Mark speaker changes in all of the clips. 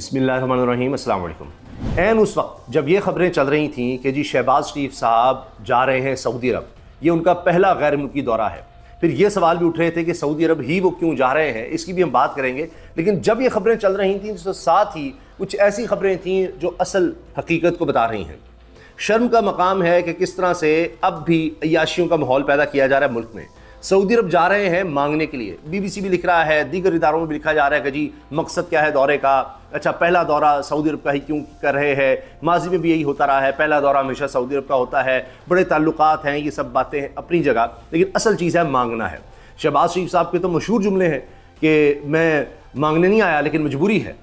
Speaker 1: बसमिल N उस वक्त जब ये ख़बरें चल रही थी कि जी शहबाज शरीफ साहब जा रहे हैं सऊदी अरब ये उनका पहला गैर मुल्की दौरा है फिर ये सवाल भी उठ रहे थे कि सऊदी अरब ही वो क्यों जा रहे हैं इसकी भी हम बात करेंगे लेकिन जब ये ख़बरें चल रही थी तो साथ ही कुछ ऐसी ख़बरें थीं जो असल हकीकत को बता रही हैं शर्म का मकाम है कि किस तरह से अब भी अयाशियों का माहौल पैदा किया जा रहा है मुल्क में सऊदी अरब जा रहे हैं मांगने के लिए बीबीसी भी लिख रहा है दीगर इदारों में भी लिखा जा रहा है कि जी मकसद क्या है दौरे का अच्छा पहला दौरा सऊदी अरब का ही क्यों कर रहे हैं माजी में भी यही होता रहा है पहला दौरा हमेशा सऊदी अरब का होता है बड़े ताल्लुक हैं ये सब बातें हैं अपनी जगह लेकिन असल चीज़ है मांगना है शहबाज शरीफ साहब के तो मशहूर जुमले हैं कि मैं मांगने नहीं आया लेकिन मजबूरी है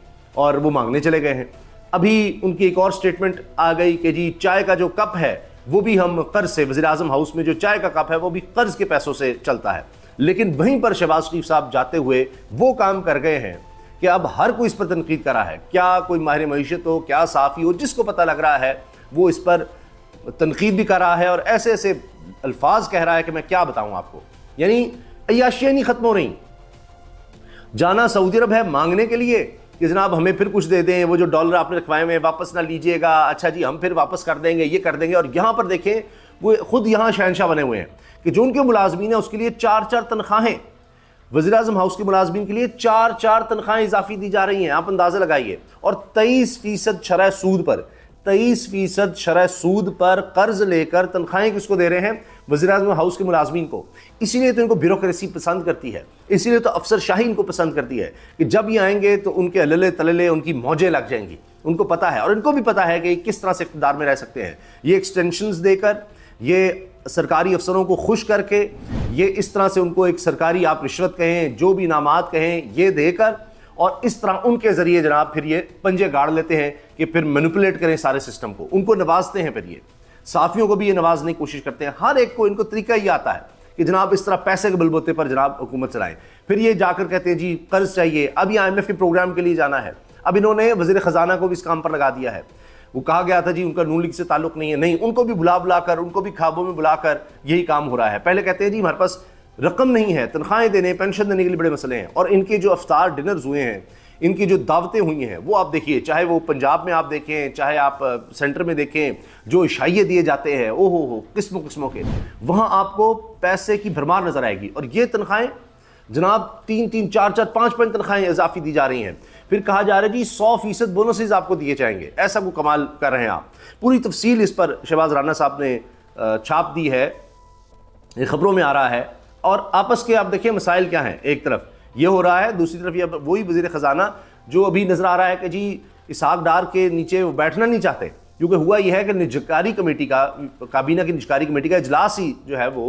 Speaker 1: और वो मांगने चले गए हैं अभी उनकी एक और स्टेटमेंट आ गई कि जी चाय का जो कप है वो भी हम कर्ज से वजी अजम हाउस में जो चाय का कप है वो भी कर्ज के पैसों से चलता है लेकिन वहीं पर शहबाज शरीफ साहब जाते हुए वो काम कर गए हैं कि अब हर कोई इस पर तनकीद करा है क्या कोई माहिर मीशत हो क्या साफ़ी हो जिसको पता लग रहा है वो इस पर तनकीद भी कर रहा है और ऐसे ऐसे अल्फाज कह रहा है कि मैं क्या बताऊं आपको यानी अयाशियाँ नहीं ख़त्म हो रही जाना सऊदी अरब है मांगने के लिए कि जनाब हमें फिर कुछ दे दें वो जो डॉलर आपने रखवाए हुए हैं वापस ना लीजिएगा अच्छा जी हम फिर वापस कर देंगे ये कर देंगे और यहाँ पर देखें वो खुद यहाँ शहनशाह बने हुए हैं कि जो उनके मुलाजमी हैं उसके लिए चार चार तनख्वाहें वजी अजम हाउस के मुलाजमी के लिए चार चार तनख्वाहें इजाफी दी जा रही हैं आप अंदाज़ा लगाइए और तेईस फ़ीसद शरा सूद पर तेईस फ़ीसद शरा सूद पर कर्ज लेकर तनख्वाहें किसको दे रहे हैं वजी अजम हाउस के मुलाजमीन को इसीलिए तो इनको ब्यूरोसी पसंद करती है इसीलिए तो अफसर शाही इनको पसंद करती है कि जब ये आएंगे तो उनके अलले तलले उनकी मौजें लग जाएंगी उनको पता है और इनको भी पता है कि किस तरह से इकतदार में रह सकते हैं ये एक्सटेंशन देकर ये सरकारी अफसरों को खुश करके ये इस तरह से उनको एक सरकारी आप रिश्वत कहें जो भी इनाम कहें ये देकर और इस तरह उनके ज़रिए जनाब फिर ये पंजे गाड़ लेते हैं कि फिर मैनुपलेट करें सारे सिस्टम को उनको नवाजते हैं फिर ये साफियों को भी ये नवाजने की कोशिश करते हैं हर एक को इनको तरीका ही आता है कि जनाब इस तरह पैसे के बलबोते पर जनाब हुकूमत चलाएं फिर ये जाकर कहते हैं जी कर्ज चाहिए अब ये आई के प्रोग्राम के लिए जाना है अब इन्होंने वजीर ख़जाना को भी इस काम पर लगा दिया है वो कहा गया था जी उनका नून लीग से ताल्लुक नहीं है नहीं उनको भी बुला बुला कर उनको भी खाबों में बुला कर यही काम हो रहा है पहले कहते हैं जी हमारे पास रकम नहीं है तनख्वाहें देने पेंशन देने के लिए बड़े मसले हैं और इनके जो अफ्तार डिनर्स हुए हैं इनकी जो दावतें हुई हैं वो आप देखिए चाहे वो पंजाब में आप देखें चाहे आप सेंटर में देखें जो इशाइये दिए जाते हैं ओ हो हो किस्मों किस्मों के वहाँ आपको पैसे की भरमार नज़र आएगी और ये तनख्वाहें जनाब तीन तीन चार चार पाँच पाँच तनख्वाहें इजाफी दी जा रही हैं फिर कहा जा रहा है जी सौ फीसद बोनसेज आपको दिए जाएंगे ऐसा वो कमाल कर रहे हैं आप पूरी तफसील इस पर शहबाज राना साहब ने छाप दी है खबरों में आ रहा है और आपस के आप देखिए मसाइल क्या हैं एक तरफ ये हो रहा है दूसरी तरफ ये वही वजीर ख़जाना जो अभी नज़र आ रहा है कि जी इसाक डार के नीचे वो बैठना नहीं चाहते क्योंकि हुआ यह है कि निजकारी कमेटी का काबीना की निजकारी कमेटी का इजलास ही जो है वो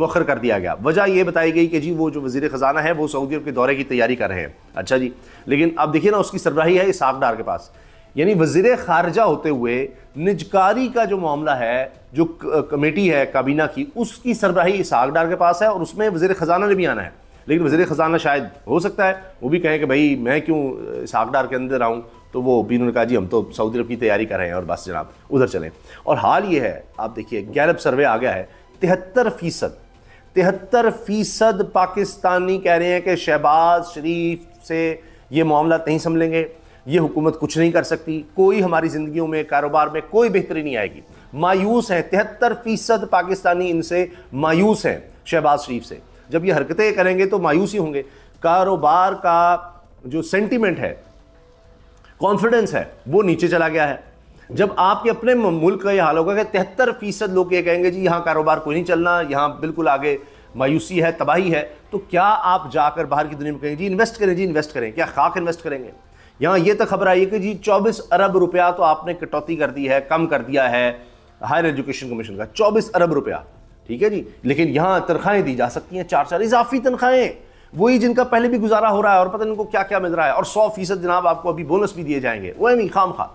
Speaker 1: मौखर कर दिया गया वजह यह बताई गई कि जी वो जो वजीर ख़जाना है वो सऊदी अरब के दौरे की तैयारी कर रहे हैं अच्छा जी लेकिन अब देखिए ना उसकी सरबराही है इसाक डार के पास यानी वजीर खारजा होते हुए निजकारी का जो मामला है जो कमेटी है काबीना की उसकी सरबराही इसाक डार के पास है और उसमें वजीर ख़जाना ने भी आना है लेकिन वजीर ख़जाना शायद हो सकता है वो भी कहें कि भाई मैं क्यों सागडार के अंदर आऊँ तो वो भी उन्होंने कहा जी हम तो सऊदी अरब की तैयारी कर रहे हैं और बस जनाब उधर चलें और हाल ये है आप देखिए गैरब सर्वे आ गया है तिहत्तर फ़ीसद तिहत्तर फ़ीसद पाकिस्तानी कह रहे हैं कि शहबाज शरीफ से ये मामला नहीं संभलेंगे ये हुकूमत कुछ नहीं कर सकती कोई हमारी जिंदगी में कारोबार में कोई बेहतरी नहीं आएगी मायूस हैं तिहत्तर फ़ीसद पाकिस्तानी इनसे मायूस हैं शहबाज शरीफ से जब ये हरकतें करेंगे तो मायूसी होंगे कारोबार का जो सेंटिमेंट है कॉन्फिडेंस है वो नीचे चला गया है जब आपके अपने मुल्क का ये हाल होगा कि तिहत्तर फीसद लोग ये कहेंगे जी यहाँ कारोबार कोई नहीं चलना यहाँ बिल्कुल आगे मायूसी है तबाही है तो क्या आप जाकर बाहर की दुनिया में कहेंगे जी इन्वेस्ट करें जी इन्वेस्ट करें क्या खाक इन्वेस्ट करेंगे यहाँ ये तो खबर आई है कि जी चौबीस अरब रुपया तो आपने कटौती कर दी है कम कर दिया है हायर एजुकेशन कमीशन का चौबीस अरब रुपया ठीक है जी लेकिन यहाँ तनख्वाहें दी जा सकती हैं चार चार इजाफी तनख्वाहें वही जिनका पहले भी गुजारा हो रहा है और पता इनको क्या क्या मिल रहा है और सौ फीसद जनाब आपको अभी बोनस भी दिए जाएंगे वह नहीं खाम खा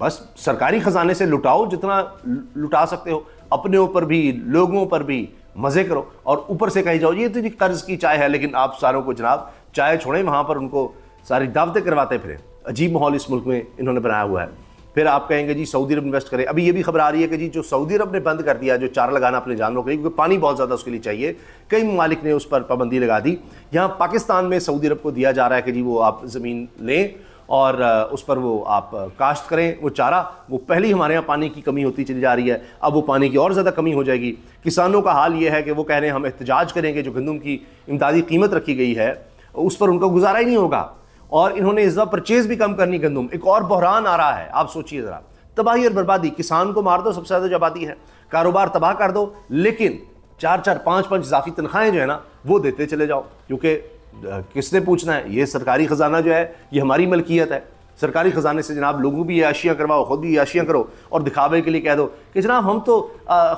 Speaker 1: बस सरकारी ख़जाने से लुटाओ जितना लुटा सकते हो अपने ऊपर भी लोगों पर भी मज़े करो और ऊपर से कहीं जाओ ये तो जी कर्ज़ की चाय है लेकिन आप सारों को जनाब चाय छोड़ें वहाँ पर उनको सारी दावतें करवाते फिरें अजीब माहौल इस मुल्क में इन्होंने बनाया हुआ है फिर आप कहेंगे जी सऊदी अरब इन्वेस्ट करें अभी ये भी खबर आ रही है कि जी जो सऊदी अरब ने बंद कर दिया जो चारा लगाना अपने जानवरों के लिए क्योंकि पानी बहुत ज़्यादा उसके लिए चाहिए कई ममालिक ने उस पर पाबंदी लगा दी यहाँ पाकिस्तान में सऊदी अरब को दिया जा रहा है कि जी वो आप ज़मीन लें और उस पर वो आप काश्त करें वो चारा वो पहले ही हमारे यहाँ पानी की कमी होती चली जा रही है अब वो पानी की और ज़्यादा कमी हो जाएगी किसानों का हाल ये है कि वो कह रहे हैं हम एहतजाज करेंगे जो गंदम की इमदादी कीमत रखी गई है उस पर उनका गुजारा ही नहीं होगा और इन्होंने इस बार परचेज भी कम करनी गंदम एक और बहरान आ रहा है आप सोचिए ज़रा तबाही और बर्बादी किसान को मार दो सबसे ज़्यादा आबादी है कारोबार तबाह कर दो लेकिन चार चार पाँच पाँच इजाफी तनख्वाहें जो है ना वो देते चले जाओ क्योंकि किसने पूछना है ये सरकारी ख़जाना जो है ये हमारी मलकियत है सरकारी ख़जाने से जनाब लोगों भी याशियाँ करवाओ ख़ुद भी याशियाँ करो और दिखावे के लिए कह दो कि जनाब हम तो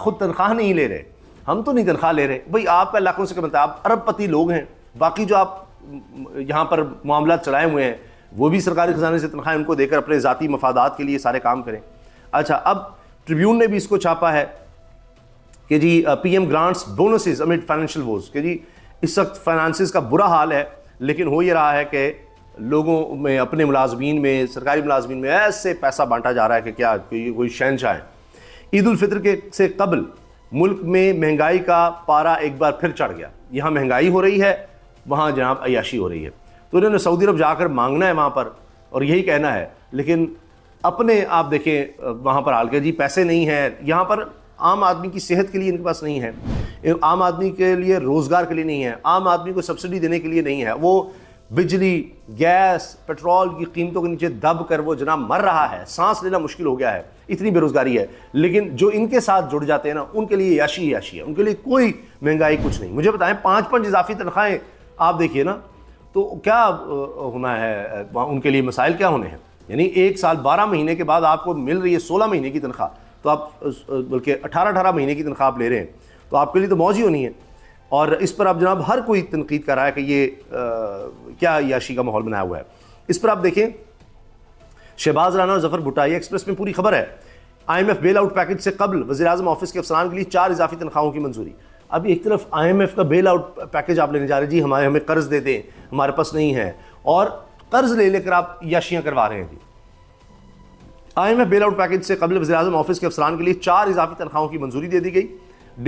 Speaker 1: ख़ुद तनख्वाह नहीं ले रहे हम तो नहीं तनख्वाह ले रहे भाई आपका लाखों से कम मतलब आप अरब पति लोग हैं बाकी जो आप यहाँ पर मामला चढ़ाए हुए हैं वो भी सरकारी खजाने से तनख्वाह उनको देकर अपने ज़ाती मफादात के लिए सारे काम करें अच्छा अब ट्रिब्यून ने भी इसको छापा है कि जी PM grants bonuses amid financial woes कि जी इस वक्त फाइनेंसिस का बुरा हाल है लेकिन हो ये रहा है कि लोगों में अपने मुलाजमीन में सरकारी मुलाजमीन में ऐसे पैसा बांटा जा रहा है कि क्या कोई कोई शहनशाह है ईद फितर के से कबल मुल्क में महंगाई का पारा एक बार फिर चढ़ गया यहाँ महंगाई हो रही है वहाँ जनाब अयाशी हो रही है तो इन्होंने सऊदी अरब जाकर मांगना है वहाँ पर और यही कहना है लेकिन अपने आप देखें वहाँ पर हाल के जी पैसे नहीं हैं यहाँ पर आम आदमी की सेहत के लिए इनके पास नहीं है आम आदमी के लिए रोज़गार के लिए नहीं है आम आदमी को सब्सिडी देने के लिए नहीं है वो बिजली गैस पेट्रोल की कीमतों के नीचे दब कर वो जनाब मर रहा है सांस लेना मुश्किल हो गया है इतनी बेरोज़गारी है लेकिन जो इनके साथ जुड़ जाते हैं ना उनके लिए याशी याशी है उनके लिए कोई महंगाई कुछ नहीं मुझे बताएं पाँच पाँच इजाफी तनख्वाहें आप देखिए ना तो क्या होना है उनके लिए मसाइल क्या होने हैं यानी एक साल बारह महीने के बाद आपको मिल रही है सोलह महीने की तनख्वाह तो आप बल्कि अठारह अठारह महीने की तनख्वाह आप ले रहे हैं तो आपके लिए तो मौज ही होनी है और इस पर आप जनाब हर कोई तनकीद कर रहा है कि ये आ, क्या याशी का माहौल बनाया हुआ है इस पर आप देखें शहबाज राना और जफर भुटाई एक्सप्रेस में पूरी खबर है I M F bailout package से कबल वजी अजम ऑफिस के अफसरान के लिए चार इजाफी तनख्वाहों की मंजूरी अभी एक तरफ आई का बेल आउट पैकेज आप लेने जा रहे हैं जी हमारे हमें कर्ज दे दें हमारे पास नहीं है और कर्ज ले लेकर आप याशियाँ करवा रहे हैं जी एफ बेल आउट पैकेज से कबल वजी ऑफिस के अफसरान के लिए चार इजाफी तनख्वाहों की मंजूरी दे दी गई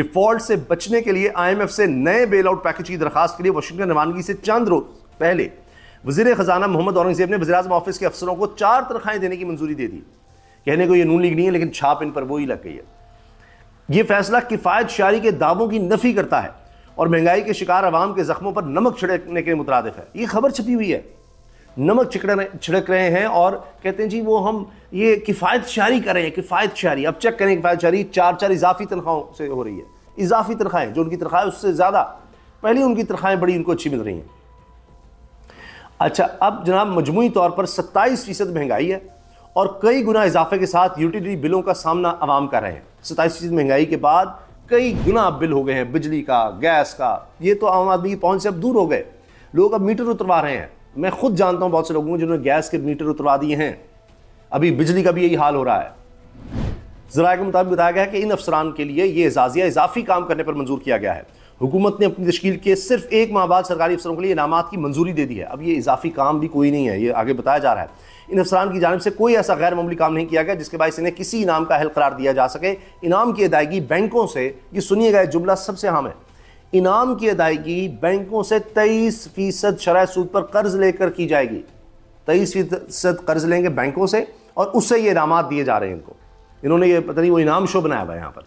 Speaker 1: डिफॉल्ट से बचने के लिए आई एम एफ से नए बेल आउट पैकेज की दरखास्त के लिए वाशिंगटन रवानगी से चंद रोज पहले वजीर खजाना मोहम्मद औरंगजेब ने वजी ऑफिस के अफसरों को चार तनख्वाहें देने की मंजूरी दे दी कहने को ये नून लीग नहीं है लेकिन छाप इन पर वो ही लग गई है ये फैसला किफ़ायत शारी के दावों की नफी करता है और महंगाई के शिकार आवाम के ज़ख्मों पर नमक छिड़कने के मुतरद है ये खबर छपी हुई है नमक छिड़कने छिड़क रहे हैं और कहते हैं जी वो हम ये किफ़ायत शारी कर रहे हैं किफ़ायत शारी अब चेक करें किफ़ायत शारी चार चार इजाफी तनख्वाहों से हो रही है इजाफी तनख्वाहें जो उनकी तनख्वाह उससे ज़्यादा पहले उनकी तनख्वाहें बड़ी उनको अच्छी मिल रही हैं अच्छा अब जनाब मजमू तौर पर सत्ताईस फ़ीसद महंगाई है और कई गुना इजाफे के साथ यूटिलिटी बिलों का सामना आवाम कर रहे हैं सताईस फीसद महंगाई के बाद कई गुना बिल हो गए हैं बिजली का गैस का ये तो आम आदमी की पहुंच से अब दूर हो गए लोग अब मीटर उतरवा रहे हैं मैं खुद जानता हूँ बहुत से लोगों को जिन्होंने गैस के मीटर उतरवा दिए हैं अभी बिजली का भी यही हाल हो रहा है जरा के मुताबिक बताया गया है कि इन अफसरान के लिए ये एजाजिया इजाफी काम करने पर मंजूर किया गया है हुकूमत ने अपनी तश्ील के सिर्फ एक माह बाद सरकारी अफसरों के लिए इनाम की मंजूरी दे दी है अब ये इजाफी काम भी कोई नहीं है ये आगे बताया जा रहा है इन अफसरान की जानब से कोई ऐसा गैर मामूली काम नहीं किया गया जिसके बायस इन्हें किसी इनाम का अहल करार दिया जा सके इनाम की अदायगी बैंकों से ये सुनिएगा जुमला सबसे अहम है इनाम की अदायगी बैंकों से तेईस फीसद शराह सूद पर कर्ज लेकर की जाएगी तेईस फीसद कर्ज लेंगे बैंकों से और उससे ये इनाम दिए जा रहे हैं इनको इन्होंने ये पता नहीं वो इनाम शो बनाया हुआ है यहाँ पर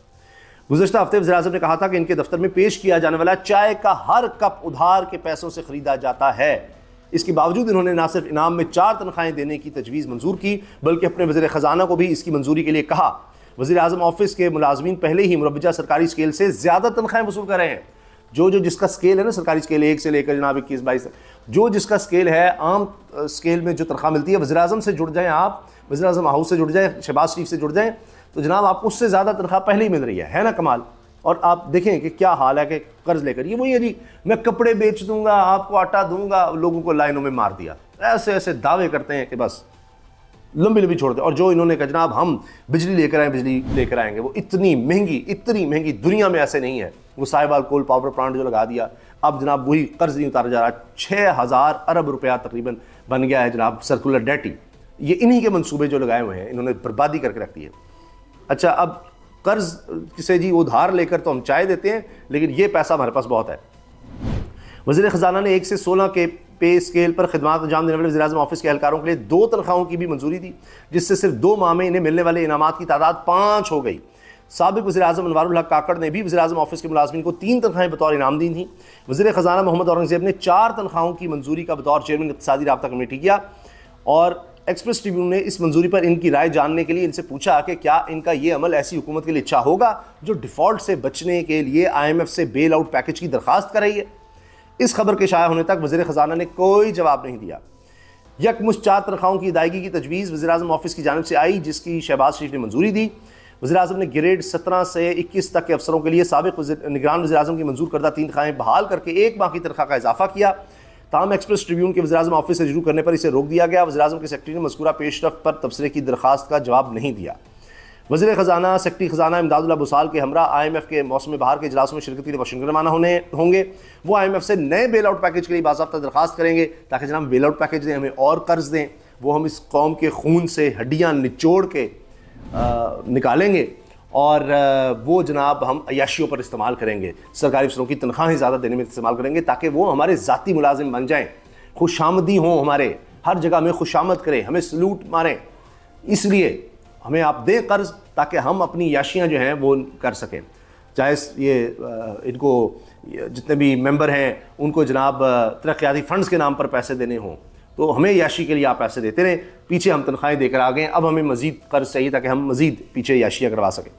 Speaker 1: गुजशत हफ्ते वजी ने कहा था कि इनके दफ्तर में पेश किया जाने वाला चाय का हर कप उधार के पैसों से खरीदा जाता है इसके बावजूद इन्होंने ना सिर्फ इनाम में चार तनख्वाहें देने की तजवीज़ मंजूर की बल्कि अपने वजर ख़जाना को भी इसकी मंजूरी के लिए कहा वजी अजम ऑफिस के मुलाजमी पहले ही मुरबा सरकारी स्केल से ज़्यादा तनख्वाहें वसूल कर रहे हैं जो जो जिसका स्केल है ना सरकारी स्केल एक से लेकर जनाब इक्कीस बाईस जो जिसका स्केल है आम स्केल में जो तनख्वाह मिलती है वजी से जुड़ जाएँ आप वजी हाउस से जुड़ जाएँ शहबाज शरीफ से जुड़ जाएँ तो जनाब आपको उससे ज़्यादा तनख्वाह पहले ही मिल रही है है ना कमाल और आप देखें कि क्या हाल है कि कर्ज़ लेकर ये वही है जी मैं कपड़े बेच दूंगा आपको आटा दूंगा लोगों को लाइनों में मार दिया ऐसे ऐसे दावे करते हैं कि बस लंबी लंबी छोड़ते और जो इन्होंने कहा जनाब हम बिजली लेकर आए बिजली लेकर आएंगे वो इतनी महंगी इतनी महंगी दुनिया में ऐसे नहीं है वो साहिबाल कोल पावर प्लांट जो लगा दिया अब जनाब वही कर्ज नहीं उतारा जा रहा छः हज़ार अरब रुपया तकरीबन बन गया है जनाब सर्कुलर डेटी ये इन्हीं के मंसूबे जो लगाए हुए हैं इन्होंने बर्बादी करके रख दी है अच्छा अब कर्ज से जी उधार लेकर तो हम चाय देते हैं लेकिन ये पैसा हमारे पास बहुत है वजीर ख़जाना ने एक से सोलह के पे स्केल पर खदमात अंजाम देने वाले वजीम ऑफिस के एहलकारों के लिए दो तनख्वाहों की भी मंजूरी दी जिससे सिर्फ दो माह में इन्हें मिलने वाले इनामत की तादाद पाँच हो गई सबक वजी अजम अनवर काकड़ ने भी वजी अजम ऑफिस के मुलाजमन को तीन तनख्वाहें बतौर इनाम दी थी वजी ख़जाना मोहम्मद औरंगजेब ने चार तनख्वाहों की मंजूरी का बतौर चेयरमैन इकतदी रबा कमेटी किया और एक्सप्रेस ट्रिब्यून ने इस मंजूरी पर इनकी राय जानने के लिए इनसे पूछा कि क्या इनका ये अमल ऐसी हुकूमत के लिए अच्छा होगा जो डिफ़ॉल्ट से बचने के लिए आईएमएफ से बेल आउट पैकेज की दरखास्त कर रही है इस खबर के शाया होने तक वजीर ख़जाना ने कोई जवाब नहीं दिया यकमुश चार तनख्वाहों की अदायगी की तजवीज़ वजी अजम ऑफिस की जानब से आई जिसकी शहबाज शरीफ ने मंजूरी दी वजी अजम ने ग्रेड सत्रह से इक्कीस तक के अफसरों के लिए सबक निगरान वजी अजम की मंजूर करदा तीन तनख्वाहें बहाल करके एक माह की तनख्वाह का इजाफा किया तमाम एक्सप्रेस ट्रिब्यून के वजराजम ऑफिस से रजू करने पर इसे रोक दिया गया वजराजम के सेक्रेटरी ने मस्कूरा पेशरफ पर तबसरे की दरखास्त का जवाब नहीं दिया वजी खजाना सेक्रेटरी खजाना इमदादुल्ला बसाल के हमरा आई एम एफ के मौसम बहार के इजलास में शिरकत के लिए वाशिंगटन रवाना होने होंगे वो आई एम एफ से नए बेल आउट पैकेज के लिए बाबा दरखास्त करेंगे ताकि जनाब बेल आउट पैकेज दें हमें और कर्ज दें वो हम इस कौम के खून से हड्डियाँ निचोड़ के आ, निकालेंगे और वो जनाब हम अयाशियों पर इस्तेमाल करेंगे सरकारी अफसरों की तनख्वाहें ज़्यादा देने में इस्तेमाल करेंगे ताकि वो हमारे ज़ाती मुलाजिम बन जाएँ आमदी हों हमारे हर जगह हमें खुश आमद करें हमें सलूट मारें इसलिए हमें आप दें कर्ज़ ताकि हम अपनी याशियाँ जो हैं वो कर सकें चाहे ये इनको जितने भी मेंबर हैं उनको जनाब तरक्याती फ़ंड्स के नाम पर पैसे देने हों तो हमें याशी के लिए आप पैसे देते रहे पीछे हम तनख्वाहें देकर आ गए अब हमें मजीद कर्ज चाहिए ताकि हम मजीद पीछे याशियाँ करवा सकें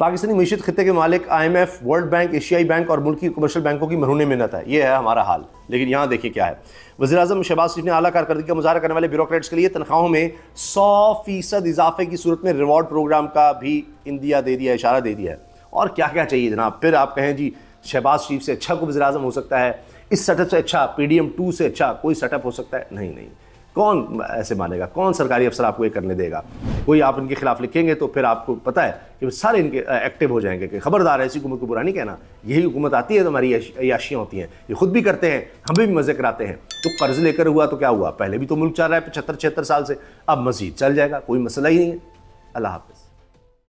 Speaker 1: पाकिस्तानी मीशत खत्े के मालिक I M F World Bank एशियाई बैंक और मुल्की कमर्शियल बैंकों की मरहून मिन्नत है ये है हमारा हाल लेकिन यहाँ देखिए क्या है वजी अजम शहबाज शरीफ ने अला कारकर्दगी का मुजाहरा करने वाले ब्यूरोट्स के लिए तनख्वाहों में सौ फीसद इजाफे की सूरत में रिवॉर्ड प्रोग्राम का भी इंदिया दे दिया इशारा दे दिया है और क्या क्या चाहिए जनाब फिर आप कहें जी शहबाज शरीफ से अच्छा को वजी अजम हो सकता है इस सेटअप से अच्छा पीडीएम टू से अच्छा कोई सेटअप हो सकता है नहीं नहीं कौन ऐसे मानेगा कौन सरकारी अफसर आपको ये करने देगा कोई आप इनके खिलाफ लिखेंगे तो फिर आपको पता है कि सारे इनके एक्टिव हो जाएंगे कि खबरदार है ऐसी हुकूमत को बुरा नहीं कहना यही हुकूमत आती है तो हमारी याशियाँ होती हैं ये खुद भी करते हैं हम भी मज़े कराते हैं तो कर्ज लेकर हुआ तो क्या हुआ पहले भी तो मुल्क चल रहा है पचहत्तर छिहत्तर साल से अब मजीद चल जाएगा कोई मसला ही नहीं है अल्लाह हाफिज़